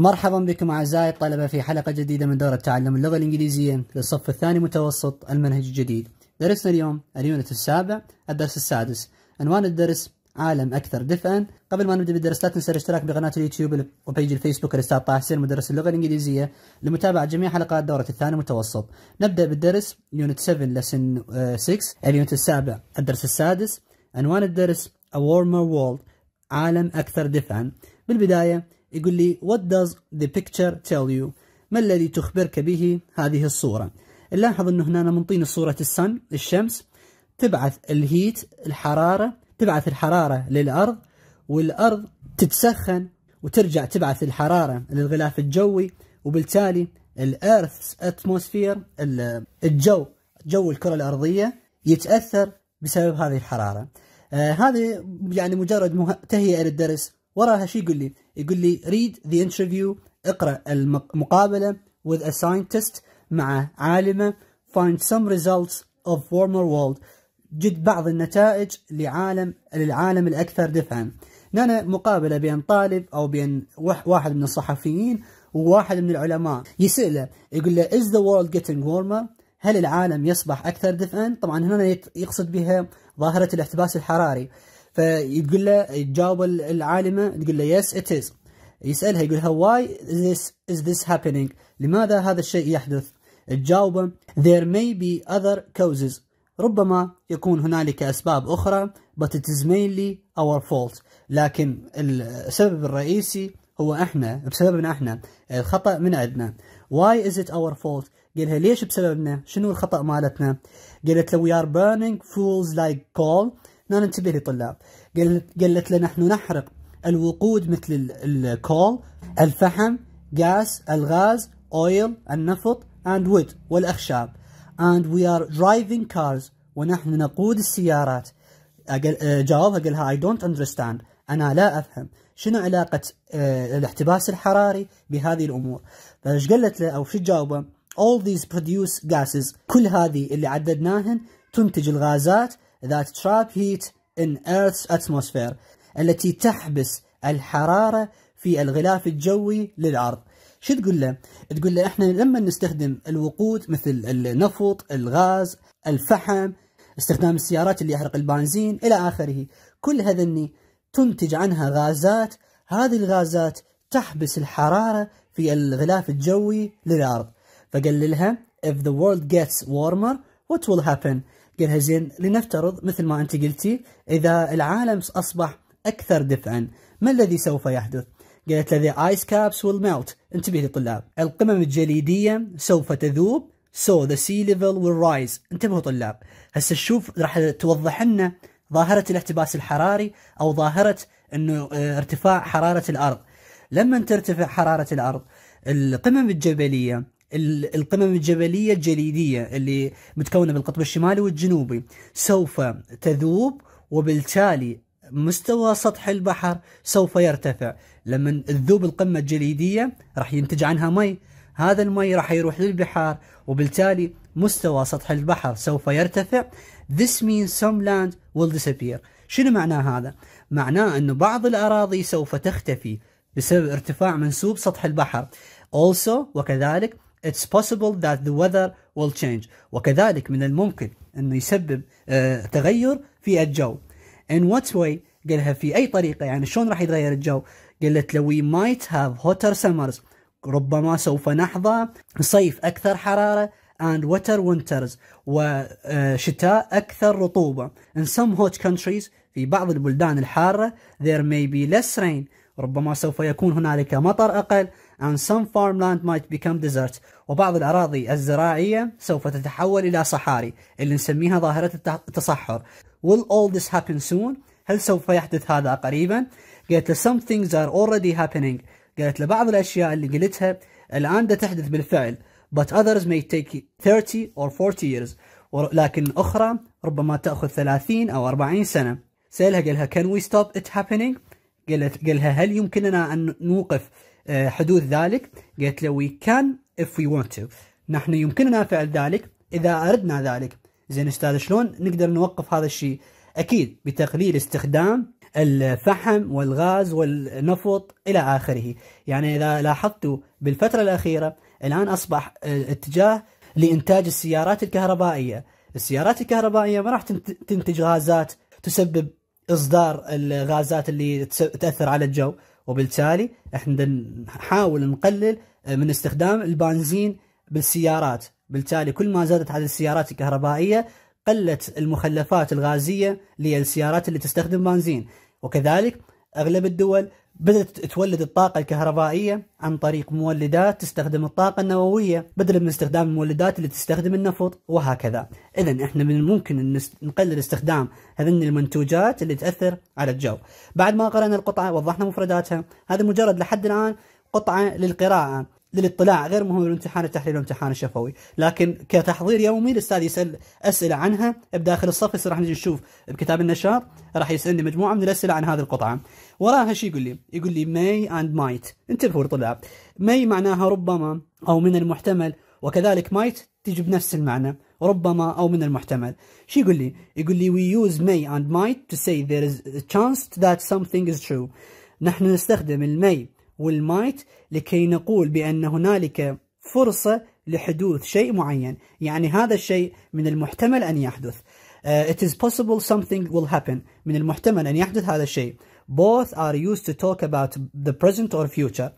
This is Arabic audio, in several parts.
مرحبا بكم أعزائي الطلبة في حلقة جديدة من دورة تعلم اللغة الإنجليزية للصف الثاني متوسط المنهج الجديد درسنا اليوم اليونت السابع الدرس السادس عنوان الدرس عالم أكثر دفئا قبل ما نبدأ بالدرس لا تنسى الاشتراك بقناة اليوتيوب وبيج الفيسبوك الأستاذ طه حسين مدرس اللغة الإنجليزية لمتابعة جميع حلقات دورة الثاني متوسط نبدأ بالدرس يونت 7 لسن 6 آه، اليونت السابع الدرس السادس عنوان الدرس A Warmer World عالم أكثر دفئا بالبداية يقول لي what does the picture tell you ما الذي تخبرك به هذه الصورة نلاحظ أنه هنا منطين صورة السن الشمس تبعث الهيت الحرارة تبعث الحرارة للأرض والأرض تتسخن وترجع تبعث الحرارة للغلاف الجوي وبالتالي الأيرث أتموسفير الجو جو الكرة الأرضية يتأثر بسبب هذه الحرارة آه هذه يعني مجرد مه... تهيئة للدرس وراها شيء يقول لي يقول لي read the interview اقرأ المقابلة with a scientist مع عالمة find some results of former world جد بعض النتائج لعالم للعالم الأكثر دفعا هنا مقابلة بين طالب أو بين واحد من الصحفيين وواحد من العلماء يسأله يقول له is the world getting warmer هل العالم يصبح أكثر دفعا طبعا هنا يقصد بها ظاهرة الاحتباس الحراري فيقول له تجاوب العالمه تقول له يس ات از يسالها يقولها واي this is this happening لماذا هذا الشيء يحدث تجاوبه there may be other causes ربما يكون هنالك اسباب اخرى but it is mainly our fault لكن السبب الرئيسي هو احنا بسببنا احنا الخطا من عندنا why is it our fault قالها ليش بسببنا شنو الخطا مالتنا قالت له we are burning fools like coal ما ننتبه للطلاب قالت لنا نحن نحرق الوقود مثل الكول الفحم غاز الغاز اويل النفط and wood والأخشاب and we are driving cars ونحن نقود السيارات أقل آه، جاوبها قال لها I don't understand أنا لا أفهم شنو علاقة آه، الاحتباس الحراري بهذه الأمور فايش قالت له أو شو جاوبه all these produce gases كل هذه اللي عددناهن تنتج الغازات that trap heat in Earth's atmosphere التي تحبس الحرارة في الغلاف الجوي للأرض شو تقول له؟ تقول له احنا لما نستخدم الوقود مثل النفط، الغاز، الفحم، استخدام السيارات اللي يحرق البنزين الى اخره، كل هذا اللي تنتج عنها غازات، هذه الغازات تحبس الحرارة في الغلاف الجوي للأرض، فقال لها if the world gets warmer what will happen؟ قالها زين لنفترض مثل ما أنت قلتي إذا العالم أصبح أكثر دفعا ما الذي سوف يحدث؟ قالت له the ice caps will melt انتبه للطلاب القمم الجليدية سوف تذوب so the sea level will rise انتبهوا طلاب هسه شوف راح توضح لنا ظاهرة الاحتباس الحراري أو ظاهرة أنه آه، ارتفاع حرارة الأرض لما ترتفع حرارة الأرض القمم الجبلية القمم الجبلية الجليدية اللي متكونة بالقطب الشمالي والجنوبي سوف تذوب وبالتالي مستوى سطح البحر سوف يرتفع لما تذوب القمة الجليدية راح ينتج عنها مي هذا المي راح يروح للبحار وبالتالي مستوى سطح البحر سوف يرتفع This means some land will disappear شنو معناه هذا؟ معناه أن بعض الأراضي سوف تختفي بسبب ارتفاع منسوب سطح البحر Also وكذلك it's possible that the weather will change وكذلك من الممكن أنه يسبب آه، تغير في الجو in what way قالها في أي طريقة يعني شلون راح يتغير الجو قالت لو we might have hotter summers ربما سوف نحظى صيف أكثر حرارة and wetter winters وشتاء آه، أكثر رطوبة in some hot countries في بعض البلدان الحارة there may be less rain ربما سوف يكون هنالك مطر أقل and some farmland might become desert وبعض الأراضي الزراعية سوف تتحول إلى صحاري اللي نسميها ظاهرة التصحر Will all this happen soon? هل سوف يحدث هذا قريبا؟ قالت له some things are already happening قالت له بعض الأشياء اللي قلتها الآن ده تحدث بالفعل but others may take 30 or 40 years لكن أخرى ربما تأخذ 30 أو 40 سنة سألها قال لها can we stop it happening؟ قال لها هل يمكننا أن نوقف آه، حدوث ذلك قالت له we can if we want to نحن يمكننا فعل ذلك إذا أردنا ذلك زين أستاذ شلون نقدر نوقف هذا الشيء أكيد بتقليل استخدام الفحم والغاز والنفط إلى آخره يعني إذا لاحظتوا بالفترة الأخيرة الآن أصبح اتجاه لإنتاج السيارات الكهربائية السيارات الكهربائية ما راح تنتج غازات تسبب إصدار الغازات اللي تأثر على الجو وبالتالي احنا نحاول نقلل من استخدام البنزين بالسيارات بالتالي كل ما زادت عدد السيارات الكهربائية قلت المخلفات الغازية للسيارات اللي تستخدم بنزين وكذلك أغلب الدول بدأت تولد الطاقة الكهربائية عن طريق مولدات تستخدم الطاقة النووية بدلا من استخدام المولدات اللي تستخدم النفط وهكذا إذا إحنا من الممكن أن نقلل استخدام هذين المنتوجات اللي تأثر على الجو بعد ما قرأنا القطعة وضحنا مفرداتها هذا مجرد لحد الآن قطعة للقراءة للاطلاع غير مهم الامتحان التحليل والامتحان الشفوي لكن كتحضير يومي الاستاذ يسال اسئله عنها بداخل الصف راح نجي نشوف بكتاب النشاط راح يسالني مجموعه من الاسئله عن هذه القطعه وراها شو يقول لي يقول لي may and might انتبهوا للطلاب may معناها ربما أو من المحتمل وكذلك might تجي بنفس المعنى ربما أو من المحتمل شو يقول لي يقول لي we use may and might to say there is a chance that something is true نحن نستخدم المي والمايت لكي نقول بأن هنالك فرصة لحدوث شيء معين يعني هذا الشيء من المحتمل أن يحدث uh, it is possible something will happen من المحتمل أن يحدث هذا الشيء both are used to talk about the present or future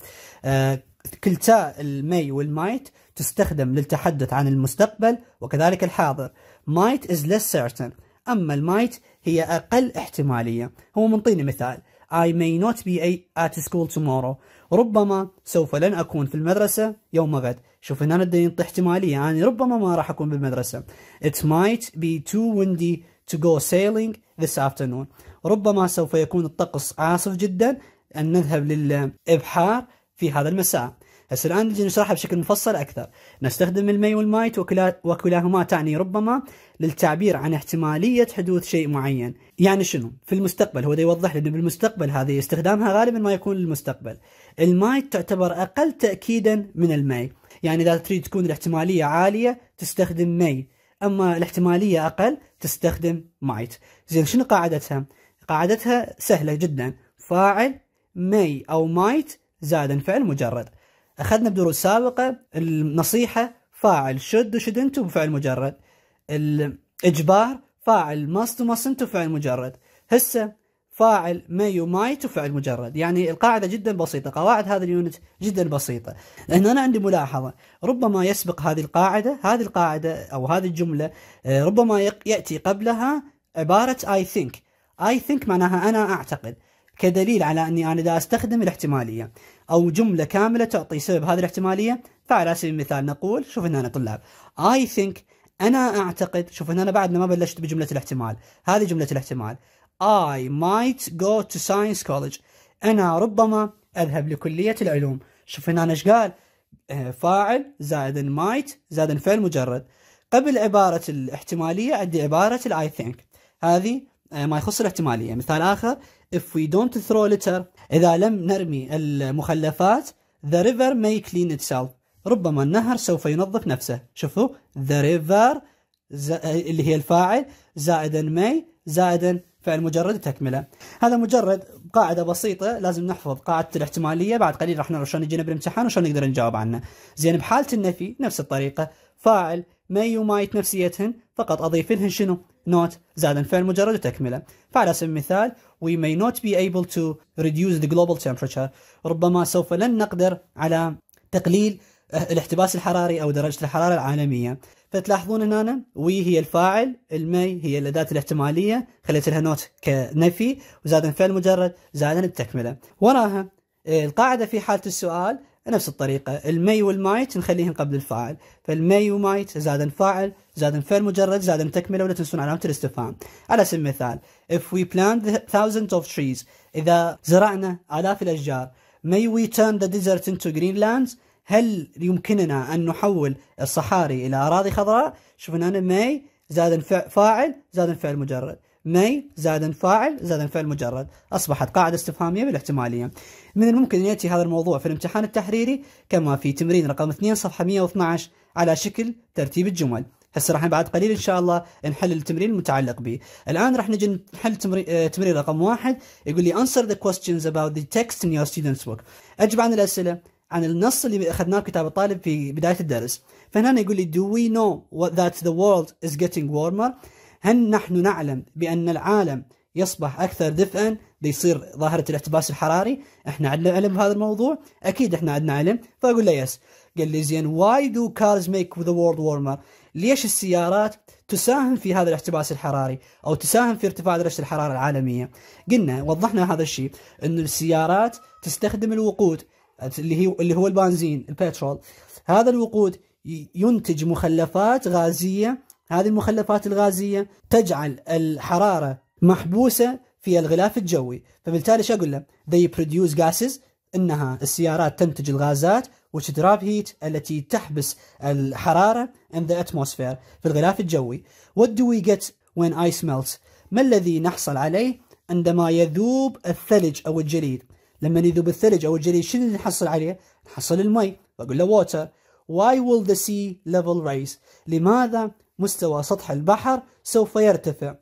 uh, كلتا المي والمايت تستخدم للتحدث عن المستقبل وكذلك الحاضر might is less certain أما المايت هي أقل احتمالية هو منطيني مثال I may not be at school tomorrow ربما سوف لن أكون في المدرسة يوم غد شوف هنا نبدأ نعطي احتمالية يعني ربما ما راح أكون بالمدرسة It might be too windy to go sailing this afternoon ربما سوف يكون الطقس عاصف جدا أن نذهب للإبحار في هذا المساء هسه الآن نجي نشرحها بشكل مفصل أكثر نستخدم المي والمايت وكلا وكلاهما تعني ربما للتعبير عن احتمالية حدوث شيء معين يعني شنو في المستقبل هو يوضح لنا بالمستقبل هذه استخدامها غالبا ما يكون للمستقبل المايت تعتبر أقل تأكيدا من المي يعني إذا تريد تكون الاحتمالية عالية تستخدم مي أما الاحتمالية أقل تستخدم مايت زين شنو قاعدتها قاعدتها سهلة جدا فاعل may أو might زائدا فعل مجرد أخذنا بدروس سابقة النصيحة فاعل should وشد shouldn't بفعل مجرد الإجبار فاعل must و mustn't بفعل مجرد هسه فاعل may ومايت وفعل مجرد يعني القاعدة جدا بسيطة قواعد هذا اليونت جدا بسيطة لأن أنا عندي ملاحظة ربما يسبق هذه القاعدة هذه القاعدة أو هذه الجملة آه، ربما يأتي قبلها عبارة I think اي ثينك معناها انا اعتقد كدليل على اني انا دا استخدم الاحتماليه او جمله كامله تعطي سبب هذه الاحتماليه فعلى سبيل المثال نقول شوف هنا طلاب اي ثينك انا اعتقد شوف هنا بعدنا ما بلشت بجمله الاحتمال هذه جمله الاحتمال I might go to science college انا ربما اذهب لكليه العلوم شوف هنا ايش قال آه، فاعل زائد مايت زائد فعل مجرد قبل عباره الاحتماليه عندي عباره الاي ثينك هذه آه، ما يخص الاحتماليه مثال اخر if we don't throw litter اذا لم نرمي المخلفات the river may clean itself ربما النهر سوف ينظف نفسه شوفوا the river ز... آه، اللي هي الفاعل زائدا may زائدا فعل مجرد تكمله هذا مجرد قاعده بسيطه لازم نحفظ قاعده الاحتماليه بعد قليل راح نعرف شلون يجينا بالامتحان وشلون نقدر نجاوب عنه زين بحاله النفي نفس الطريقه فاعل ما يمايت نفسيتهن فقط أضيف لهن شنو not زائد فعل مجرد وتكملة فعلى سبيل المثال we may not be able to reduce the global temperature ربما سوف لن نقدر على تقليل آه، الاحتباس الحراري أو درجة الحرارة العالمية فتلاحظون هنا وي هي الفاعل المي هي الأداة الاحتمالية خليت لها نوت كنفي وزائد فعل مجرد زائد التكملة وراها آه، القاعدة في حالة السؤال نفس الطريقة المي والمايت نخليهن قبل الفاعل فالمي ومايت زاد فاعل زاد فعل مجرد زاد تكملة ولا تنسون علامة الاستفهام على سبيل المثال if we plant thousands of trees إذا زرعنا آلاف الأشجار may we turn the desert into green lands هل يمكننا أن نحول الصحاري إلى أراضي خضراء شوفنا هنا may زاد فاعل زاد فعل مجرد مي زائد فاعل زائد فعل مجرد أصبحت قاعدة استفهامية بالاحتمالية من الممكن أن يأتي هذا الموضوع في الامتحان التحريري كما في تمرين رقم 2 صفحة 112 على شكل ترتيب الجمل هسه راح بعد قليل ان شاء الله نحل التمرين المتعلق به الان راح نجي نحل آه، تمرين رقم واحد يقول لي answer the questions about the text in your students book اجب عن الاسئله عن النص اللي اخذناه كتاب الطالب في بدايه الدرس فهنا يقول لي do we know what that the world is getting warmer هل نحن نعلم بأن العالم يصبح أكثر دفئا بيصير ظاهرة الاحتباس الحراري احنا عندنا علم بهذا الموضوع أكيد احنا عندنا علم فأقول له يس قال لي زين واي دو كارز ميك ذا وورد وورمر ليش السيارات تساهم في هذا الاحتباس الحراري او تساهم في ارتفاع درجه الحراره العالميه قلنا وضحنا هذا الشيء ان السيارات تستخدم الوقود اللي هي اللي هو البنزين البترول هذا الوقود ينتج مخلفات غازيه هذه المخلفات الغازية تجعل الحرارة محبوسة في الغلاف الجوي فبالتالي شو أقول له they produce gases إنها السيارات تنتج الغازات which drop heat التي تحبس الحرارة in the atmosphere في الغلاف الجوي what do we get when ice melts ما الذي نحصل عليه عندما يذوب الثلج أو الجليد لما يذوب الثلج أو الجليد شنو اللي نحصل عليه نحصل المي بقول له water why will the sea level rise لماذا مستوى سطح البحر سوف يرتفع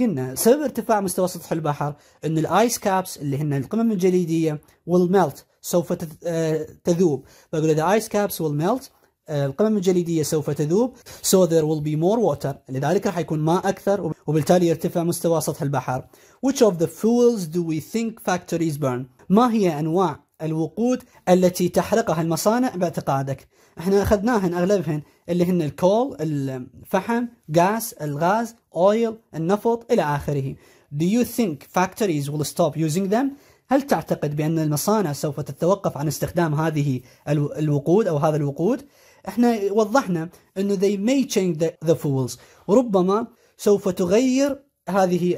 قلنا سبب ارتفاع مستوى سطح البحر ان الايس كابس اللي هن القمم الجليديه will سوف آه، تذوب فاقول اذا ايس كابس will القمم الجليديه سوف تذوب so there will be more water لذلك راح يكون ماء اكثر وبالتالي يرتفع مستوى سطح البحر which of the fuels do we think factories burn ما هي انواع الوقود التي تحرقها المصانع باعتقادك احنا اخذناهن اغلبهن اللي هن الكول الفحم غاز الغاز اويل النفط إلى آخره Do you think factories will stop using them? هل تعتقد بأن المصانع سوف تتوقف عن استخدام هذه الوقود أو هذا الوقود؟ احنا وضحنا أنه they may change the, the fuels وربما سوف تغير هذه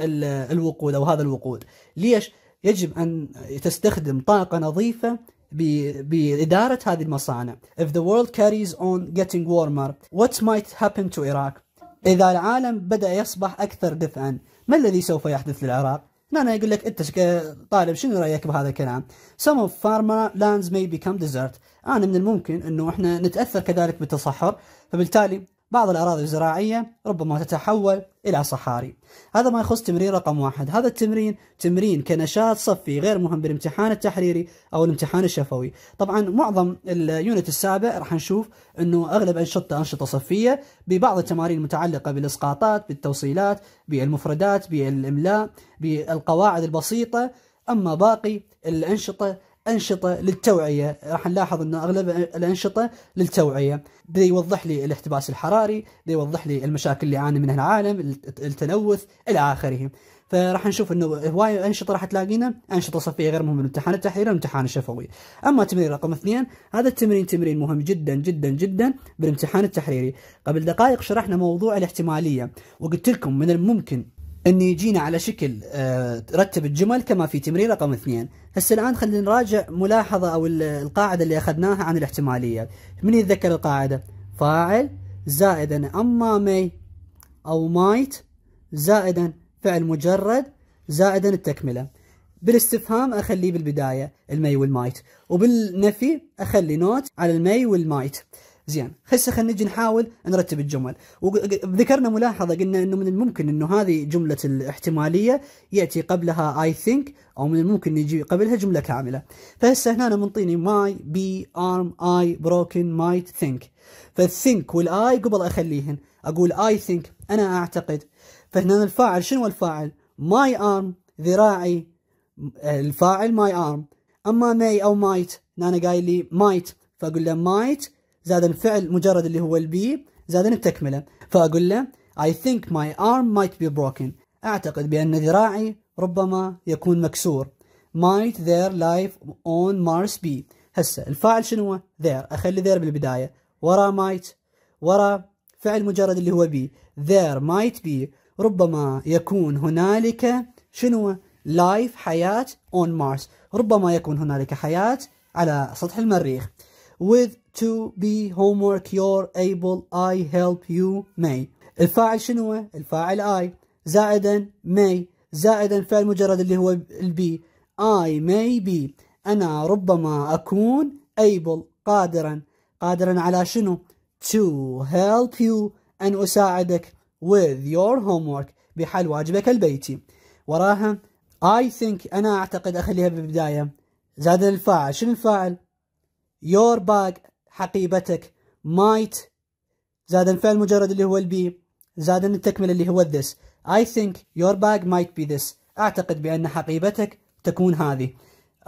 الوقود أو هذا الوقود ليش؟ يجب أن تستخدم طاقة نظيفة بإدارة هذه المصانع If the world carries on getting warmer What might happen to Iraq إذا العالم بدأ يصبح أكثر دفئا ما الذي سوف يحدث للعراق هنا يقول لك انت طالب شنو رايك بهذا الكلام؟ Some of farmer lands may become desert. انا من الممكن انه احنا نتاثر كذلك بالتصحر فبالتالي بعض الأراضي الزراعية ربما تتحول إلى صحاري هذا ما يخص تمرين رقم واحد هذا التمرين تمرين كنشاط صفي غير مهم بالامتحان التحريري أو الامتحان الشفوي طبعا معظم اليونت السابع راح نشوف أنه أغلب أنشطة أنشطة صفية ببعض التمارين المتعلقة بالإسقاطات بالتوصيلات بالمفردات بالإملاء بالقواعد البسيطة أما باقي الأنشطة أنشطة للتوعية راح نلاحظ أن أغلب الأنشطة للتوعية بدي يوضح لي الاحتباس الحراري بدي يوضح لي المشاكل اللي يعاني منها العالم التلوث إلى آخره فراح نشوف انه هواي انشطه راح تلاقينا انشطه صفيه غير مهمه الامتحان التحريري والامتحان الشفوي. اما تمرين رقم اثنين هذا التمرين تمرين مهم جدا جدا جدا بالامتحان التحريري. قبل دقائق شرحنا موضوع الاحتماليه وقلت لكم من الممكن انه يجينا على شكل آه، رتب الجمل كما في تمرين رقم اثنين هسه الان خلينا نراجع ملاحظه او القاعده اللي اخذناها عن الاحتماليه من يتذكر القاعده فاعل زائدا اما مي او مايت زائدا فعل مجرد زائدا التكمله بالاستفهام اخليه بالبدايه المي والمايت وبالنفي اخلي نوت على المي والمايت زين هسه خلينا نجي نحاول نرتب الجمل وذكرنا ملاحظه قلنا انه من الممكن انه هذه جمله الاحتماليه ياتي قبلها اي ثينك او من الممكن يجي قبلها جمله كامله فهسه هنا منطيني ماي بي ارم اي بروكن مايت ثينك فالثينك والاي قبل اخليهن اقول اي ثينك انا اعتقد فهنا الفاعل شنو الفاعل ماي ارم ذراعي الفاعل ماي ارم اما ماي او مايت هنا قايل لي مايت فاقول له مايت زاد الفعل مجرد اللي هو البي زاد التكملة فأقول له I think my arm might be broken أعتقد بأن ذراعي ربما يكون مكسور might their life on Mars be هسه الفاعل شنو there أخلي there بالبداية ورا might ورا فعل مجرد اللي هو be there might be ربما يكون هنالك شنو life حياة on Mars ربما يكون هنالك حياة على سطح المريخ with to be homework you're able I help you may الفاعل شنو الفاعل I زائدا may زائدا فعل مجرد اللي هو البي I may be أنا ربما أكون able قادرا قادرا على شنو to help you أن أساعدك with your homework بحل واجبك البيتي وراها I think أنا أعتقد أخليها بالبداية زاد الفاعل شنو الفاعل your bag حقيبتك might زاد الفعل المجرد اللي هو البي زاد التكملة اللي هو this I think your bag might be this أعتقد بأن حقيبتك تكون هذه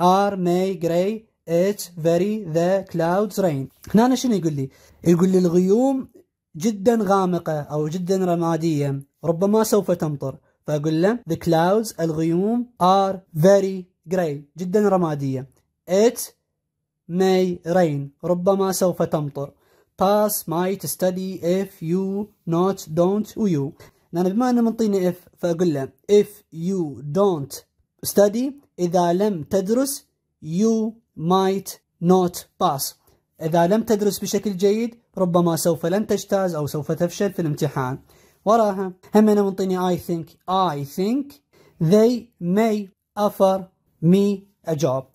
are, may, gray it's very, the, clouds, rain هنا شنو يقول لي؟ يقول لي الغيوم جدا غامقة أو جدا رمادية ربما سوف تمطر فأقول له the clouds الغيوم are very gray جدا رمادية it's may rain ربما سوف تمطر pass might study if you not don't you لأن بما أنه منطيني if فأقول له if you don't study إذا لم تدرس you might not pass إذا لم تدرس بشكل جيد ربما سوف لن تجتاز أو سوف تفشل في الامتحان وراها هم أنا منطيني I think I think they may offer me a job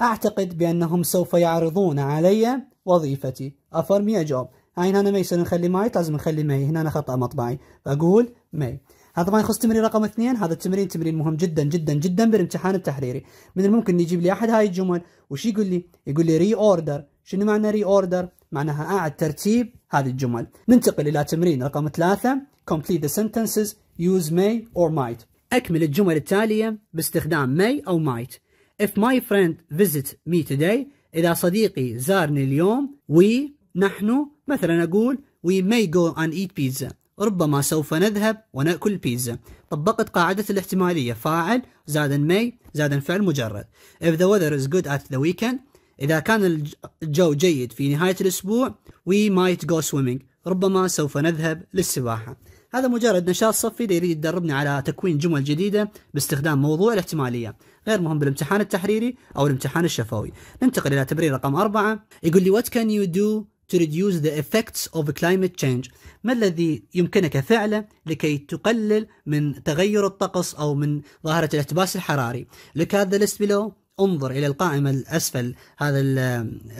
أعتقد بأنهم سوف يعرضون علي وظيفتي أفرمي أجوب هاي هنا ميسر نخلي مايت لازم نخلي ماي هنا أنا خطأ مطبعي فأقول ماي هذا ما يخص تمرين رقم اثنين هذا التمرين تمرين مهم جدا جدا جدا بالامتحان التحريري من الممكن يجيب لي أحد هاي الجمل وش يقول لي يقول لي ري أوردر شنو معنى ري أوردر معناها أعد ترتيب هذه الجمل ننتقل إلى تمرين رقم ثلاثة complete the sentences use may or might أكمل الجمل التالية باستخدام may أو might If my friend visits me today إذا صديقي زارني اليوم we نحن مثلا أقول we may go and eat pizza ربما سوف نذهب ونأكل بيتزا طبقت قاعدة الاحتمالية فاعل زاد may زاد فعل مجرد if the weather is good at the weekend إذا كان الجو جيد في نهاية الأسبوع we might go swimming ربما سوف نذهب للسباحة هذا مجرد نشاط صفي يريد يدربني على تكوين جمل جديدة باستخدام موضوع الاحتمالية غير مهم بالامتحان التحريري أو الامتحان الشفوي ننتقل إلى تمرين رقم أربعة يقول لي what can you do to reduce the effects of climate change ما الذي يمكنك فعله لكي تقلل من تغير الطقس أو من ظاهرة الاحتباس الحراري look at the list below انظر الى القائمه الاسفل هذا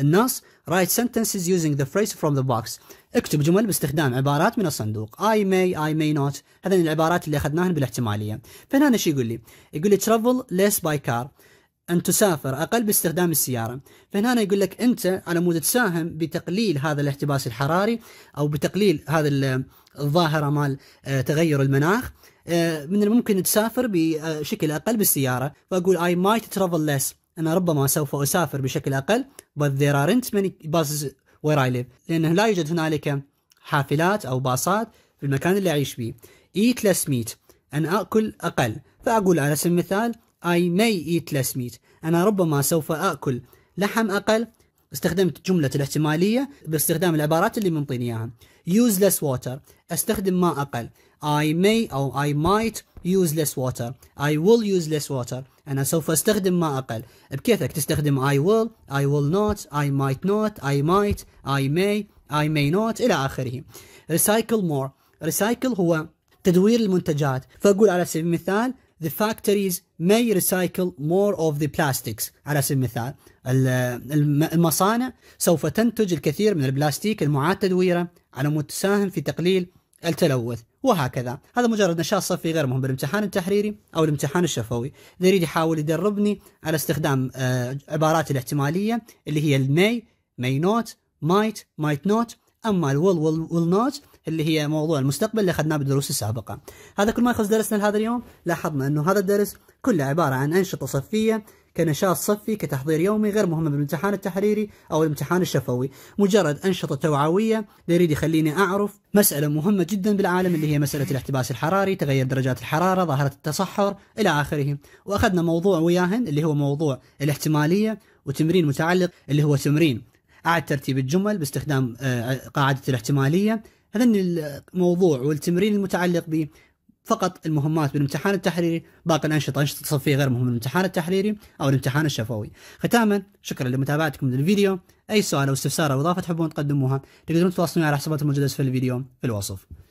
النص write sentences using the phrase from the box اكتب جمل باستخدام عبارات من الصندوق I may I may not هذه العبارات اللي اخذناها بالاحتماليه فهنا شي يقول لي يقول لي travel less by car أن تسافر أقل باستخدام السيارة فهنا يقول لك أنت على مود تساهم بتقليل هذا الاحتباس الحراري أو بتقليل هذا الظاهرة مال آه، تغير المناخ آه، من الممكن تسافر بشكل آه، اقل بالسياره فاقول I might travel less انا ربما سوف اسافر بشكل اقل but there aren't many buses where I live لانه لا يوجد هنالك حافلات او باصات في المكان اللي اعيش فيه eat less meat انا اكل اقل فاقول على سبيل المثال I may eat less meat انا ربما سوف اكل لحم اقل استخدمت جملة الاحتمالية باستخدام العبارات اللي منطيني اياها. Use less water استخدم ماء اقل. I may أو I might use less water I will use less water أنا سوف أستخدم ما أقل بكيفك تستخدم I will I will not I might not I might I may I may not إلى آخره Recycle more Recycle هو تدوير المنتجات فأقول على سبيل المثال The factories may recycle more of the plastics على سبيل المثال المصانع سوف تنتج الكثير من البلاستيك المعاد تدويره على مود تساهم في تقليل التلوث وهكذا هذا مجرد نشاط صفي غير مهم بالامتحان التحريري أو الامتحان الشفوي إذا يريد يحاول يدربني على استخدام آه، عبارات الاحتمالية اللي هي المي ماي نوت مايت مايت نوت أما الول ول will نوت اللي هي موضوع المستقبل اللي اخذناه بالدروس السابقه. هذا كل ما يخص درسنا لهذا اليوم، لاحظنا انه هذا الدرس كله عباره عن انشطه صفيه كنشاط صفي كتحضير يومي غير مهم بالامتحان التحريري او الامتحان الشفوي مجرد انشطه توعويه يريد يخليني اعرف مساله مهمه جدا بالعالم اللي هي مساله الاحتباس الحراري تغير درجات الحراره ظاهره التصحر الى اخره واخذنا موضوع وياهن اللي هو موضوع الاحتماليه وتمرين متعلق اللي هو تمرين اعد ترتيب الجمل باستخدام آه، قاعده الاحتماليه هذا الموضوع والتمرين المتعلق به فقط المهمات بالامتحان التحريري باقي الانشطه انشطه تصفيه غير مهمه الامتحان التحريري او الامتحان الشفوي ختاما شكرا لمتابعتكم للفيديو اي سؤال او استفسار او اضافه تحبون تقدموها تقدرون تواصلوني على حسابات الموجوده اسفل الفيديو في الوصف